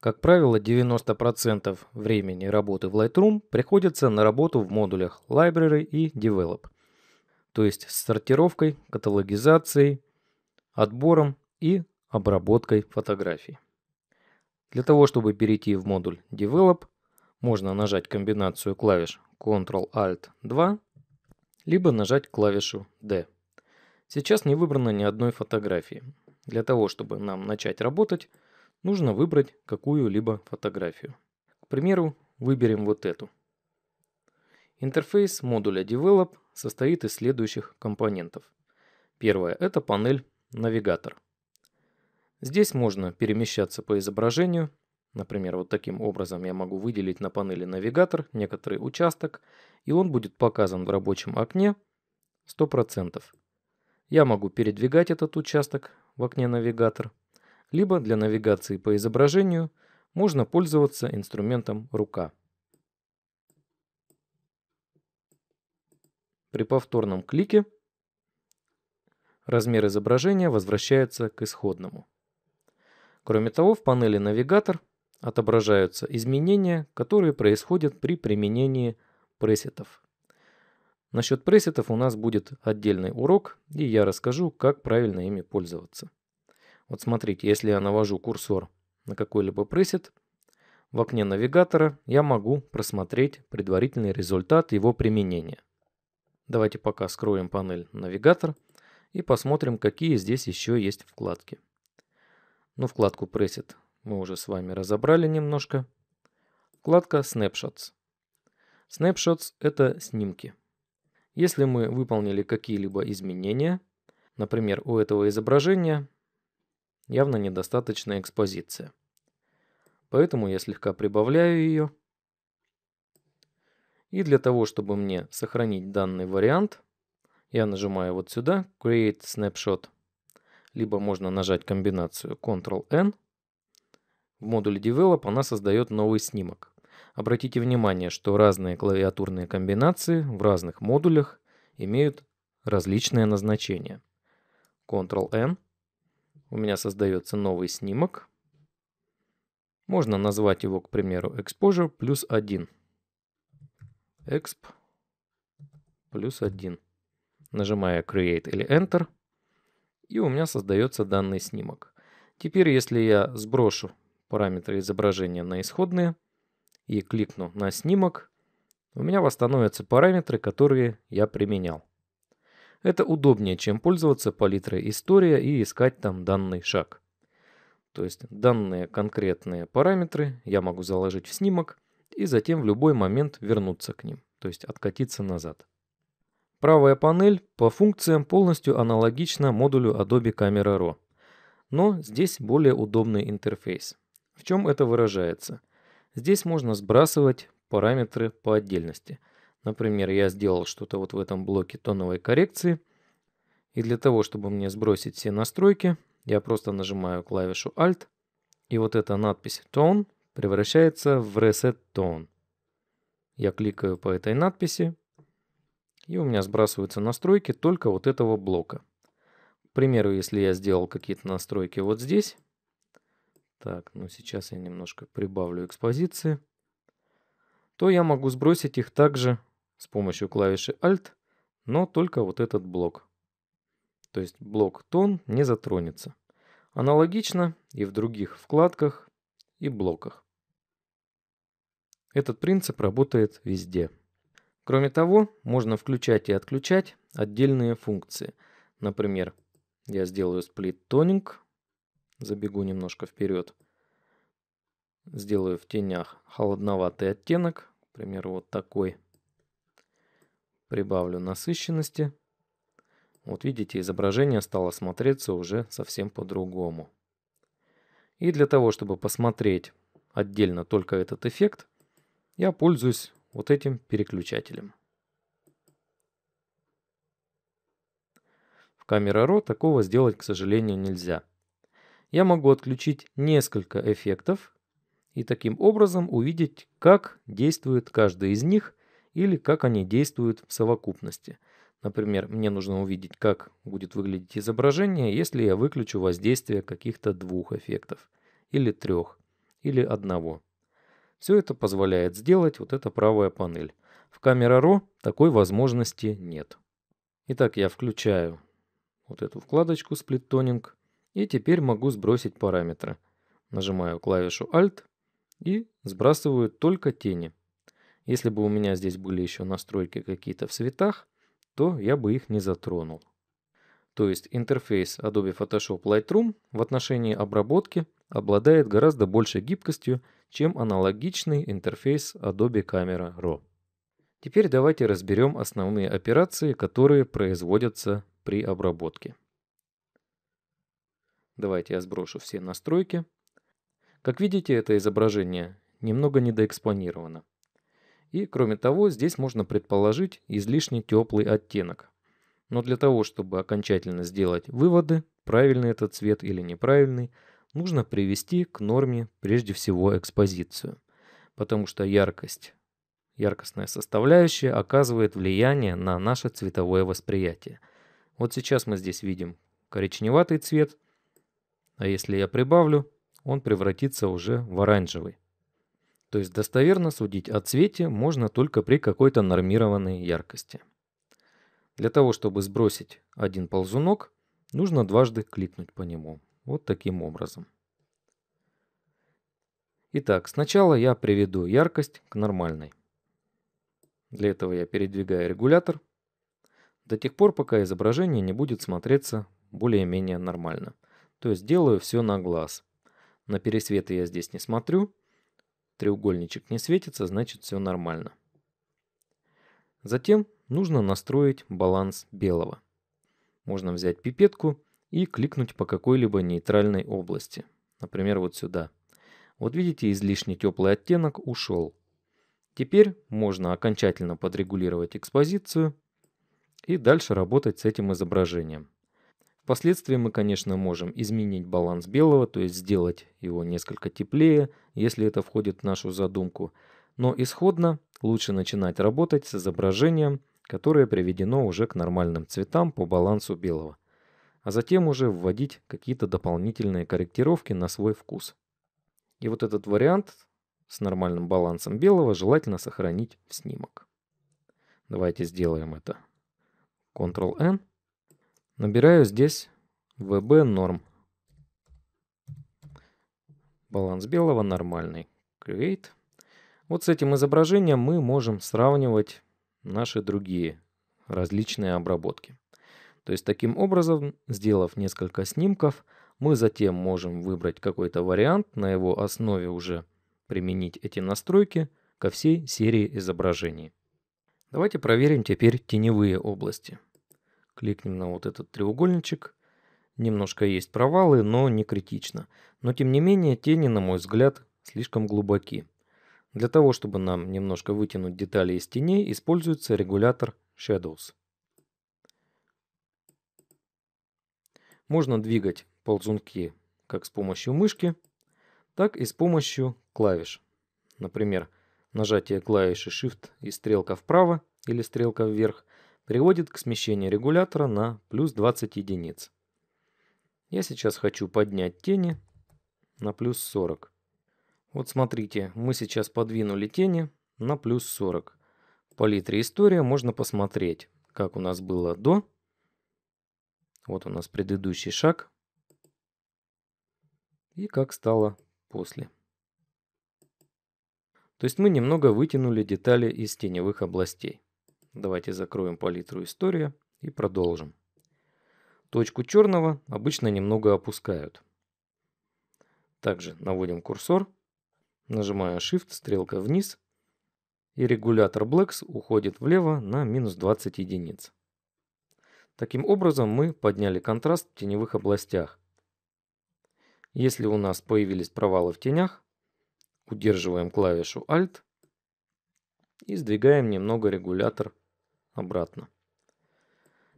Как правило, 90% времени работы в Lightroom приходится на работу в модулях Library и Develop, то есть с сортировкой, каталогизацией, отбором и обработкой фотографий. Для того, чтобы перейти в модуль Develop, можно нажать комбинацию клавиш Ctrl-Alt-2, либо нажать клавишу D. Сейчас не выбрано ни одной фотографии. Для того, чтобы нам начать работать, нужно выбрать какую-либо фотографию. К примеру, выберем вот эту. Интерфейс модуля Develop состоит из следующих компонентов. Первое – это панель «Навигатор». Здесь можно перемещаться по изображению, например, вот таким образом я могу выделить на панели «Навигатор» некоторый участок, и он будет показан в рабочем окне 100%. Я могу передвигать этот участок в окне «Навигатор», либо для навигации по изображению можно пользоваться инструментом «Рука». При повторном клике размер изображения возвращается к исходному. Кроме того, в панели «Навигатор» отображаются изменения, которые происходят при применении пресетов. Насчет пресетов у нас будет отдельный урок, и я расскажу, как правильно ими пользоваться. Вот смотрите, если я навожу курсор на какой-либо пресет, в окне навигатора я могу просмотреть предварительный результат его применения. Давайте пока скроем панель «Навигатор» и посмотрим, какие здесь еще есть вкладки. Ну, вкладку «Preset» мы уже с вами разобрали немножко. Вкладка «Snapshots». Snapshots – это снимки. Если мы выполнили какие-либо изменения, например, у этого изображения – явно недостаточная экспозиция. Поэтому я слегка прибавляю ее. И для того, чтобы мне сохранить данный вариант, я нажимаю вот сюда Create Snapshot. Либо можно нажать комбинацию Ctrl-N. В модуле Develop она создает новый снимок. Обратите внимание, что разные клавиатурные комбинации в разных модулях имеют различное назначение. Ctrl-N – у меня создается новый снимок. Можно назвать его, к примеру, Exposure плюс 1. Exp плюс 1. Нажимаю Create или Enter, и у меня создается данный снимок. Теперь, если я сброшу параметры изображения на исходные и кликну на снимок, у меня восстановятся параметры, которые я применял. Это удобнее, чем пользоваться палитрой история и искать там данный шаг. То есть данные конкретные параметры я могу заложить в снимок и затем в любой момент вернуться к ним, то есть откатиться назад. Правая панель по функциям полностью аналогична модулю Adobe Camera Raw, но здесь более удобный интерфейс. В чем это выражается? Здесь можно сбрасывать параметры по отдельности – Например, я сделал что-то вот в этом блоке тоновой коррекции. И для того, чтобы мне сбросить все настройки, я просто нажимаю клавишу Alt. И вот эта надпись Tone превращается в Reset Tone. Я кликаю по этой надписи. И у меня сбрасываются настройки только вот этого блока. К примеру, если я сделал какие-то настройки вот здесь. Так, ну сейчас я немножко прибавлю экспозиции. То я могу сбросить их также с помощью клавиши Alt, но только вот этот блок. То есть блок тон не затронется. Аналогично и в других вкладках и блоках. Этот принцип работает везде. Кроме того, можно включать и отключать отдельные функции. Например, я сделаю сплит тоник, забегу немножко вперед, сделаю в тенях холодноватый оттенок, к примеру, вот такой – Прибавлю насыщенности. Вот видите, изображение стало смотреться уже совсем по-другому. И для того, чтобы посмотреть отдельно только этот эффект, я пользуюсь вот этим переключателем. В камера Raw такого сделать, к сожалению, нельзя. Я могу отключить несколько эффектов и таким образом увидеть, как действует каждый из них или как они действуют в совокупности. Например, мне нужно увидеть, как будет выглядеть изображение, если я выключу воздействие каких-то двух эффектов, или трех, или одного. Все это позволяет сделать вот эта правая панель. В Camera Raw такой возможности нет. Итак, я включаю вот эту вкладочку Split Toning и теперь могу сбросить параметры. Нажимаю клавишу Alt и сбрасываю только тени. Если бы у меня здесь были еще настройки какие-то в цветах, то я бы их не затронул. То есть интерфейс Adobe Photoshop Lightroom в отношении обработки обладает гораздо большей гибкостью, чем аналогичный интерфейс Adobe Camera Raw. Теперь давайте разберем основные операции, которые производятся при обработке. Давайте я сброшу все настройки. Как видите, это изображение немного недоэкспонировано. И, кроме того, здесь можно предположить излишне теплый оттенок. Но для того, чтобы окончательно сделать выводы, правильный этот цвет или неправильный, нужно привести к норме прежде всего экспозицию. Потому что яркость, яркостная составляющая оказывает влияние на наше цветовое восприятие. Вот сейчас мы здесь видим коричневатый цвет, а если я прибавлю, он превратится уже в оранжевый. То есть достоверно судить о цвете можно только при какой-то нормированной яркости. Для того, чтобы сбросить один ползунок, нужно дважды кликнуть по нему. Вот таким образом. Итак, сначала я приведу яркость к нормальной. Для этого я передвигаю регулятор до тех пор, пока изображение не будет смотреться более-менее нормально. То есть делаю все на глаз. На пересветы я здесь не смотрю, треугольничек не светится, значит все нормально. Затем нужно настроить баланс белого. Можно взять пипетку и кликнуть по какой-либо нейтральной области. Например, вот сюда. Вот видите, излишний теплый оттенок ушел. Теперь можно окончательно подрегулировать экспозицию и дальше работать с этим изображением. Впоследствии мы, конечно, можем изменить баланс белого, то есть сделать его несколько теплее, если это входит в нашу задумку. Но исходно лучше начинать работать с изображением, которое приведено уже к нормальным цветам по балансу белого. А затем уже вводить какие-то дополнительные корректировки на свой вкус. И вот этот вариант с нормальным балансом белого желательно сохранить в снимок. Давайте сделаем это. Ctrl-N Набираю здесь VB норм. Баланс белого нормальный. Create. Вот с этим изображением мы можем сравнивать наши другие различные обработки. То есть таким образом, сделав несколько снимков, мы затем можем выбрать какой-то вариант, на его основе уже применить эти настройки ко всей серии изображений. Давайте проверим теперь теневые области. Кликнем на вот этот треугольничек. Немножко есть провалы, но не критично. Но тем не менее тени, на мой взгляд, слишком глубоки. Для того, чтобы нам немножко вытянуть детали из теней, используется регулятор Shadows. Можно двигать ползунки как с помощью мышки, так и с помощью клавиш. Например, нажатие клавиши Shift и стрелка вправо или стрелка вверх приводит к смещению регулятора на плюс 20 единиц. Я сейчас хочу поднять тени на плюс 40. Вот смотрите, мы сейчас подвинули тени на плюс 40. В палитре история можно посмотреть, как у нас было до. Вот у нас предыдущий шаг. И как стало после. То есть мы немного вытянули детали из теневых областей. Давайте закроем палитру «История» и продолжим. Точку черного обычно немного опускают. Также наводим курсор, нажимая Shift, стрелка вниз, и регулятор Blacks уходит влево на минус 20 единиц. Таким образом мы подняли контраст в теневых областях. Если у нас появились провалы в тенях, удерживаем клавишу Alt и сдвигаем немного регулятор обратно.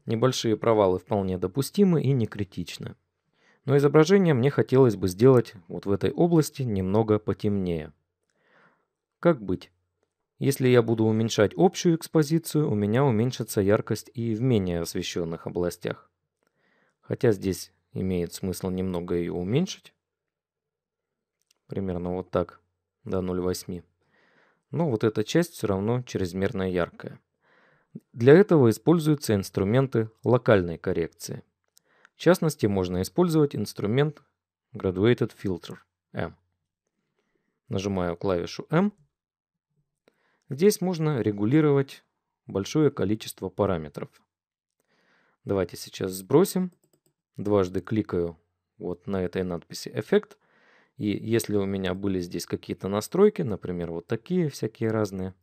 Небольшие провалы вполне допустимы и не критичны. Но изображение мне хотелось бы сделать вот в этой области немного потемнее. Как быть? Если я буду уменьшать общую экспозицию, у меня уменьшится яркость и в менее освещенных областях. Хотя здесь имеет смысл немного ее уменьшить. Примерно вот так, до 0,8. Но вот эта часть все равно чрезмерно яркая. Для этого используются инструменты локальной коррекции. В частности, можно использовать инструмент Graduated Filter M. Нажимаю клавишу M. Здесь можно регулировать большое количество параметров. Давайте сейчас сбросим. Дважды кликаю вот на этой надписи «Эффект». И если у меня были здесь какие-то настройки, например, вот такие всякие разные,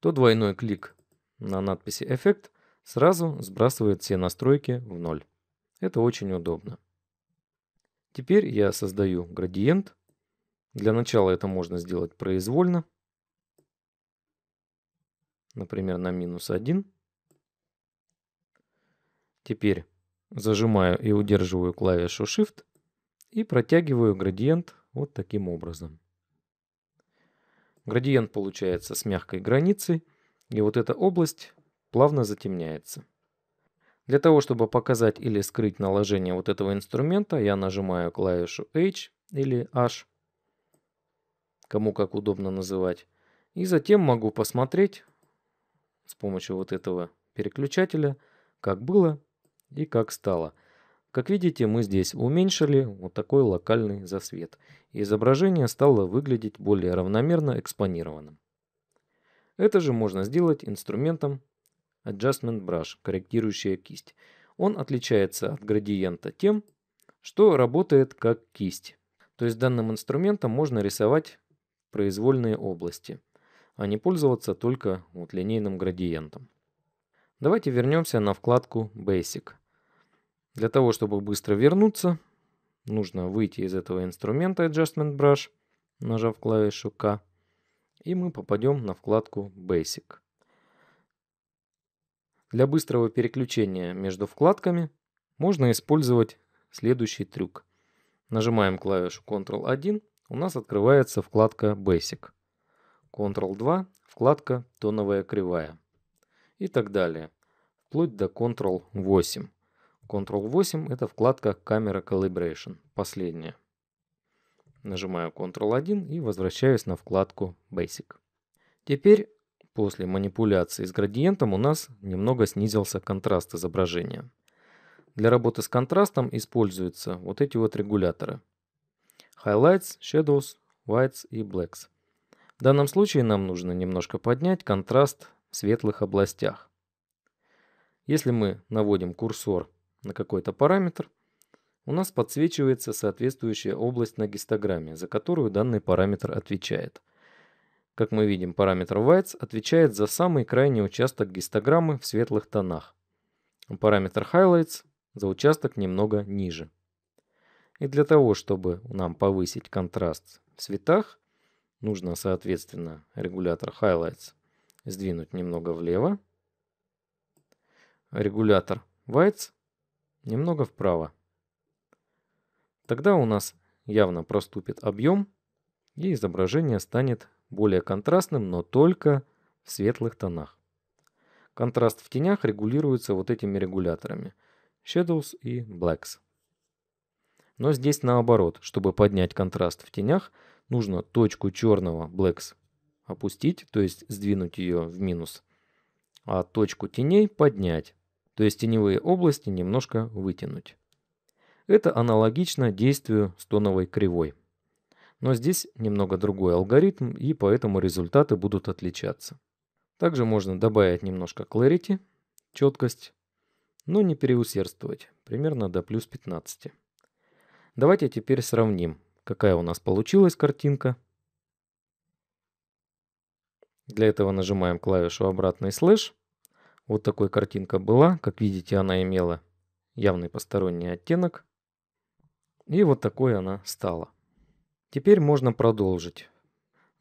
то двойной клик на надписи «Эффект» сразу сбрасывает все настройки в ноль. Это очень удобно. Теперь я создаю градиент. Для начала это можно сделать произвольно. Например, на минус 1. Теперь зажимаю и удерживаю клавишу Shift и протягиваю градиент вот таким образом. Градиент получается с мягкой границей, и вот эта область плавно затемняется. Для того, чтобы показать или скрыть наложение вот этого инструмента, я нажимаю клавишу H или H, кому как удобно называть. И затем могу посмотреть с помощью вот этого переключателя, как было и как стало. Как видите, мы здесь уменьшили вот такой локальный засвет. Изображение стало выглядеть более равномерно экспонированным. Это же можно сделать инструментом Adjustment Brush, корректирующая кисть. Он отличается от градиента тем, что работает как кисть. То есть данным инструментом можно рисовать произвольные области, а не пользоваться только вот линейным градиентом. Давайте вернемся на вкладку Basic. Для того, чтобы быстро вернуться, нужно выйти из этого инструмента Adjustment Brush, нажав клавишу К и мы попадем на вкладку Basic. Для быстрого переключения между вкладками можно использовать следующий трюк. Нажимаем клавишу Ctrl-1, у нас открывается вкладка Basic. Ctrl-2, вкладка «Тоновая кривая» и так далее, вплоть до Ctrl-8. Ctrl-8 – это вкладка «Camera Calibration», последняя. Нажимаю Ctrl-1 и возвращаюсь на вкладку Basic. Теперь, после манипуляции с градиентом, у нас немного снизился контраст изображения. Для работы с контрастом используются вот эти вот регуляторы. Highlights, Shadows, Whites и Blacks. В данном случае нам нужно немножко поднять контраст в светлых областях. Если мы наводим курсор на какой-то параметр – у нас подсвечивается соответствующая область на гистограмме, за которую данный параметр отвечает. Как мы видим, параметр Whites отвечает за самый крайний участок гистограммы в светлых тонах. Параметр Highlights за участок немного ниже. И для того, чтобы нам повысить контраст в цветах, нужно, соответственно, регулятор Highlights сдвинуть немного влево, регулятор Whites немного вправо. Тогда у нас явно проступит объем, и изображение станет более контрастным, но только в светлых тонах. Контраст в тенях регулируется вот этими регуляторами Shadows и Blacks. Но здесь наоборот, чтобы поднять контраст в тенях, нужно точку черного Blacks опустить, то есть сдвинуть ее в минус, а точку теней поднять, то есть теневые области немножко вытянуть. Это аналогично действию стоновой кривой. Но здесь немного другой алгоритм, и поэтому результаты будут отличаться. Также можно добавить немножко clarity, четкость, но не переусердствовать, примерно до плюс 15. Давайте теперь сравним, какая у нас получилась картинка. Для этого нажимаем клавишу обратный слэш. Вот такой картинка была. Как видите, она имела явный посторонний оттенок. И вот такой она стала. Теперь можно продолжить.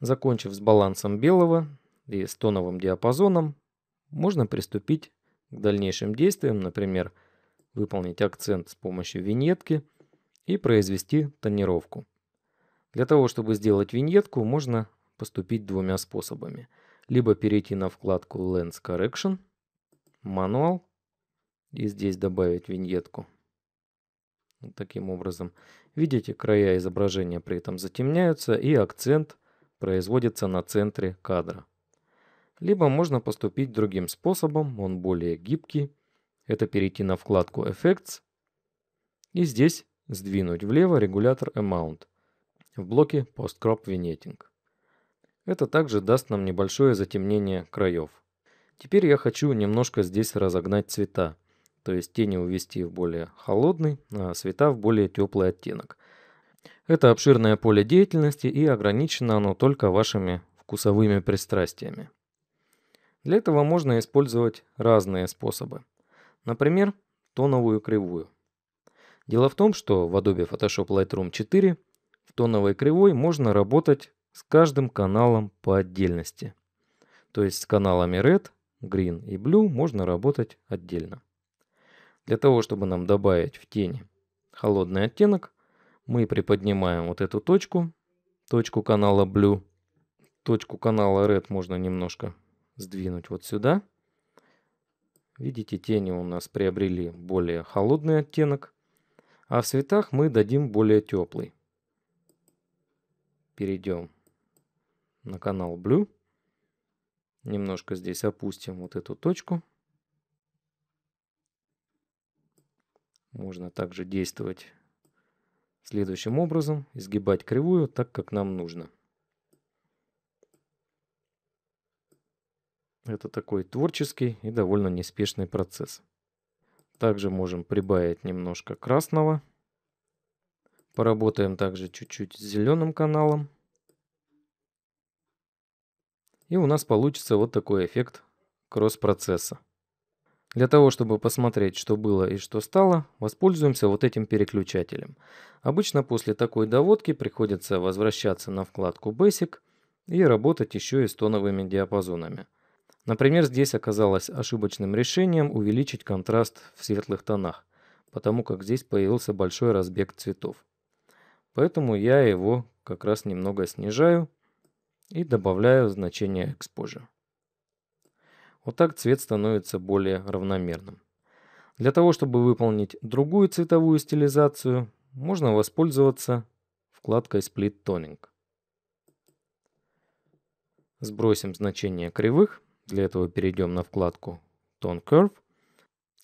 Закончив с балансом белого и с тоновым диапазоном, можно приступить к дальнейшим действиям, например, выполнить акцент с помощью виньетки и произвести тонировку. Для того, чтобы сделать виньетку, можно поступить двумя способами. Либо перейти на вкладку Lens Correction, Manual, и здесь добавить виньетку – таким образом. Видите, края изображения при этом затемняются и акцент производится на центре кадра. Либо можно поступить другим способом, он более гибкий. Это перейти на вкладку Effects и здесь сдвинуть влево регулятор Amount в блоке Post Crop Vignetting. Это также даст нам небольшое затемнение краев. Теперь я хочу немножко здесь разогнать цвета. То есть тени увести в более холодный, а света в более теплый оттенок. Это обширное поле деятельности и ограничено оно только вашими вкусовыми пристрастиями. Для этого можно использовать разные способы. Например, тоновую кривую. Дело в том, что в Adobe Photoshop Lightroom 4 в тоновой кривой можно работать с каждым каналом по отдельности. То есть с каналами Red, Green и Blue можно работать отдельно для того, чтобы нам добавить в тени холодный оттенок, мы приподнимаем вот эту точку, точку канала Blue. Точку канала Red можно немножко сдвинуть вот сюда. Видите, тени у нас приобрели более холодный оттенок, а в цветах мы дадим более теплый. Перейдем на канал Blue. Немножко здесь опустим вот эту точку. Можно также действовать следующим образом, изгибать кривую так, как нам нужно. Это такой творческий и довольно неспешный процесс. Также можем прибавить немножко красного. Поработаем также чуть-чуть с зеленым каналом. И у нас получится вот такой эффект кросс-процесса. Для того, чтобы посмотреть, что было и что стало, воспользуемся вот этим переключателем. Обычно после такой доводки приходится возвращаться на вкладку Basic и работать еще и с тоновыми диапазонами. Например, здесь оказалось ошибочным решением увеличить контраст в светлых тонах, потому как здесь появился большой разбег цветов. Поэтому я его как раз немного снижаю и добавляю значение экспожа. Вот так цвет становится более равномерным. Для того, чтобы выполнить другую цветовую стилизацию, можно воспользоваться вкладкой Split Toning. Сбросим значение кривых. Для этого перейдем на вкладку Tone Curve.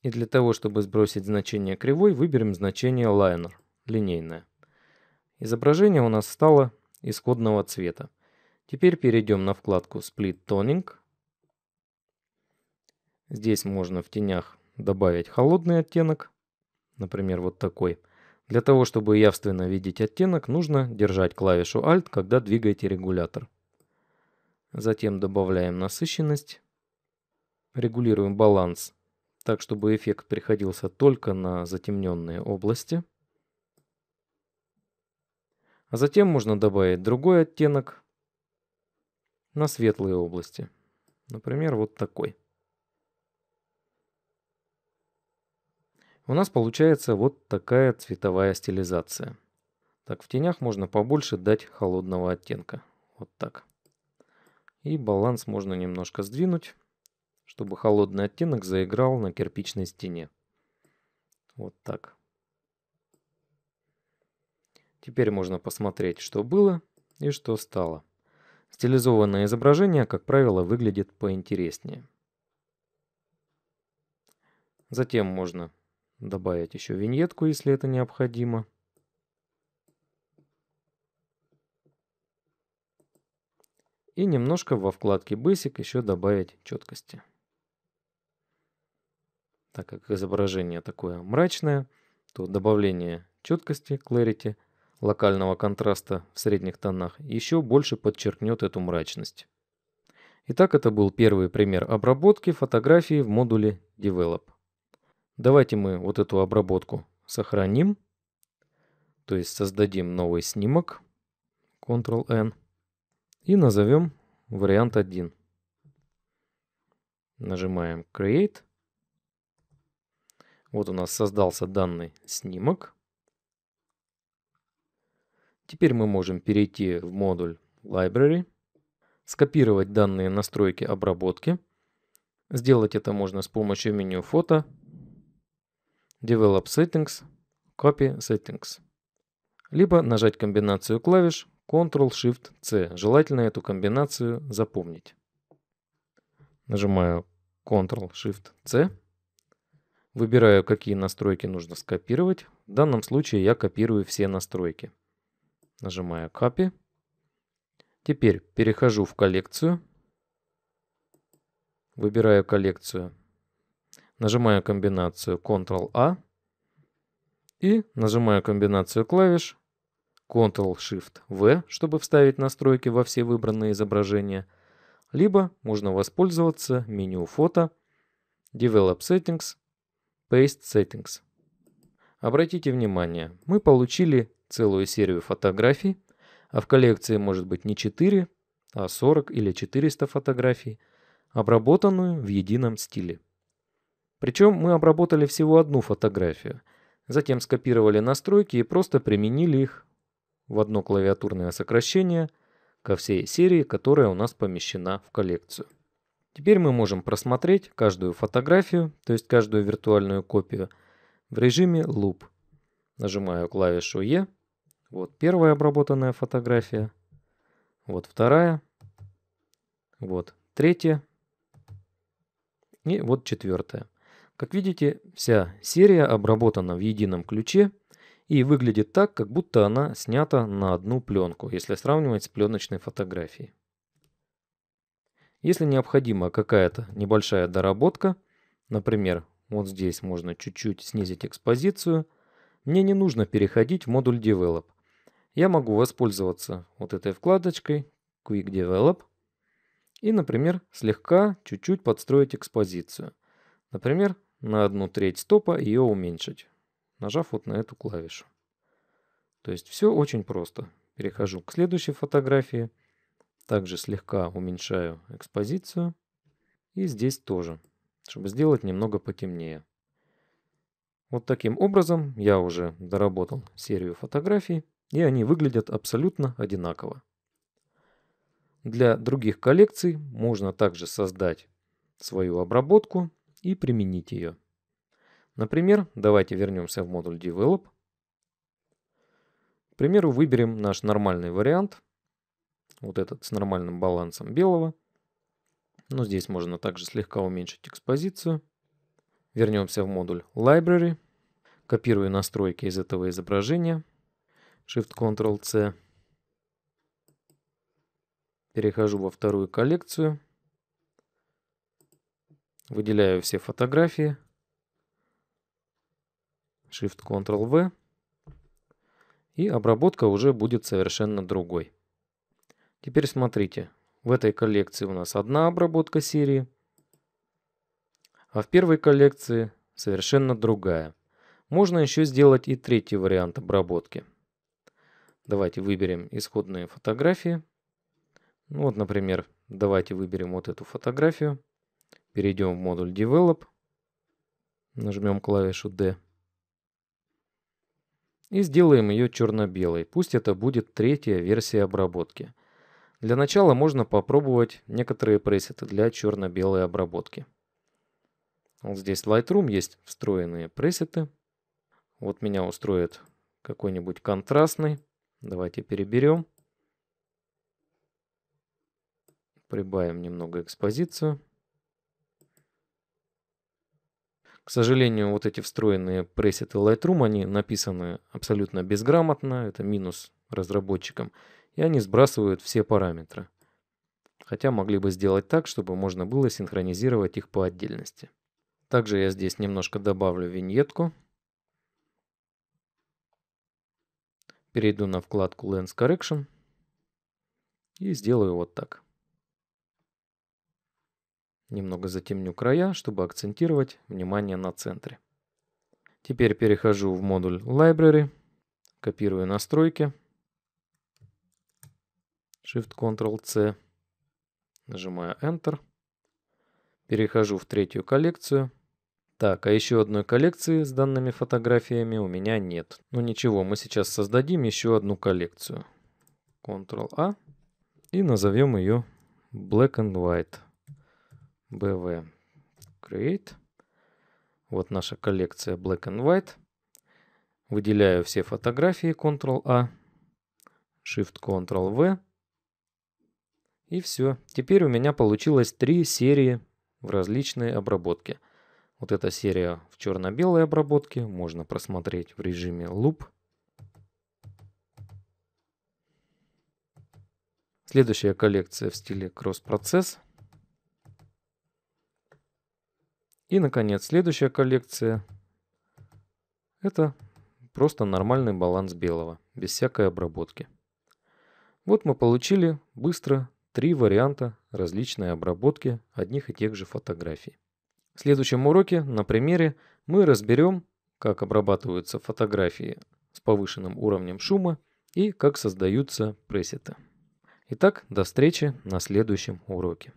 И для того, чтобы сбросить значение кривой, выберем значение Liner, линейное. Изображение у нас стало исходного цвета. Теперь перейдем на вкладку Split Toning – Здесь можно в тенях добавить холодный оттенок, например, вот такой. Для того, чтобы явственно видеть оттенок, нужно держать клавишу Alt, когда двигаете регулятор. Затем добавляем насыщенность, регулируем баланс, так чтобы эффект приходился только на затемненные области. А затем можно добавить другой оттенок на светлые области. Например, вот такой. У нас получается вот такая цветовая стилизация. Так, в тенях можно побольше дать холодного оттенка. Вот так. И баланс можно немножко сдвинуть, чтобы холодный оттенок заиграл на кирпичной стене. Вот так. Теперь можно посмотреть, что было и что стало. Стилизованное изображение, как правило, выглядит поинтереснее. Затем можно добавить еще виньетку, если это необходимо. И немножко во вкладке Basic еще добавить четкости. Так как изображение такое мрачное, то добавление четкости, clarity, локального контраста в средних тонах еще больше подчеркнет эту мрачность. Итак, это был первый пример обработки фотографии в модуле Develop. Давайте мы вот эту обработку сохраним, то есть создадим новый снимок, Ctrl-N, и назовем вариант 1. Нажимаем Create. Вот у нас создался данный снимок. Теперь мы можем перейти в модуль Library, скопировать данные настройки обработки. Сделать это можно с помощью меню фото Develop Settings, Copy Settings. Либо нажать комбинацию клавиш Ctrl-Shift-C. Желательно эту комбинацию запомнить. Нажимаю Ctrl-Shift-C. Выбираю, какие настройки нужно скопировать. В данном случае я копирую все настройки. Нажимаю Copy. Теперь перехожу в коллекцию. Выбираю коллекцию нажимаю комбинацию Ctrl-A и нажимаю комбинацию клавиш Ctrl-Shift-V, чтобы вставить настройки во все выбранные изображения, либо можно воспользоваться меню фото, Develop Settings, Paste Settings. Обратите внимание, мы получили целую серию фотографий, а в коллекции может быть не 4, а 40 или 400 фотографий, обработанную в едином стиле. Причем мы обработали всего одну фотографию, затем скопировали настройки и просто применили их в одно клавиатурное сокращение ко всей серии, которая у нас помещена в коллекцию. Теперь мы можем просмотреть каждую фотографию, то есть каждую виртуальную копию, в режиме Loop. Нажимаю клавишу E. Вот первая обработанная фотография. Вот вторая. Вот третья. И вот четвертая. Как видите, вся серия обработана в едином ключе и выглядит так, как будто она снята на одну пленку, если сравнивать с пленочной фотографией. Если необходима какая-то небольшая доработка, например, вот здесь можно чуть-чуть снизить экспозицию, мне не нужно переходить в модуль Develop. Я могу воспользоваться вот этой вкладочкой Quick Develop и, например, слегка чуть-чуть подстроить экспозицию. Например, на одну треть стопа ее уменьшить, нажав вот на эту клавишу. То есть все очень просто. Перехожу к следующей фотографии, также слегка уменьшаю экспозицию и здесь тоже, чтобы сделать немного потемнее. Вот таким образом я уже доработал серию фотографий, и они выглядят абсолютно одинаково. Для других коллекций можно также создать свою обработку и применить ее. Например, давайте вернемся в модуль Develop. К примеру, выберем наш нормальный вариант, вот этот с нормальным балансом белого. Но здесь можно также слегка уменьшить экспозицию. Вернемся в модуль Library. Копирую настройки из этого изображения. Shift-Ctrl-C. Перехожу во вторую коллекцию. Выделяю все фотографии. Shift Ctrl V. И обработка уже будет совершенно другой. Теперь смотрите. В этой коллекции у нас одна обработка серии, а в первой коллекции совершенно другая. Можно еще сделать и третий вариант обработки. Давайте выберем исходные фотографии. Ну, вот, например, давайте выберем вот эту фотографию. Перейдем в модуль Develop. Нажмем клавишу D. И сделаем ее черно-белой. Пусть это будет третья версия обработки. Для начала можно попробовать некоторые пресеты для черно-белой обработки. Вот здесь Lightroom есть встроенные пресеты. Вот меня устроит какой-нибудь контрастный. Давайте переберем. Прибавим немного экспозицию. К сожалению, вот эти встроенные пресеты Lightroom, они написаны абсолютно безграмотно, это минус разработчикам, и они сбрасывают все параметры. Хотя могли бы сделать так, чтобы можно было синхронизировать их по отдельности. Также я здесь немножко добавлю виньетку. Перейду на вкладку Lens Correction и сделаю вот так. Немного затемню края, чтобы акцентировать внимание на центре. Теперь перехожу в модуль Library, копирую настройки, Shift-Ctrl-C, нажимаю Enter, перехожу в третью коллекцию. Так, а еще одной коллекции с данными фотографиями у меня нет. Но ну ничего, мы сейчас создадим еще одну коллекцию. Ctrl-A и назовем ее Black and White bv create. Вот наша коллекция black and white. Выделяю все фотографии Ctrl-A, Shift-Ctrl-V. И все. Теперь у меня получилось три серии в различные обработки. Вот эта серия в черно-белой обработке можно просмотреть в режиме Loop. Следующая коллекция в стиле cross process. И, наконец, следующая коллекция. Это просто нормальный баланс белого, без всякой обработки. Вот мы получили быстро три варианта различной обработки одних и тех же фотографий. В следующем уроке на примере мы разберем, как обрабатываются фотографии с повышенным уровнем шума и как создаются пресеты. Итак, до встречи на следующем уроке.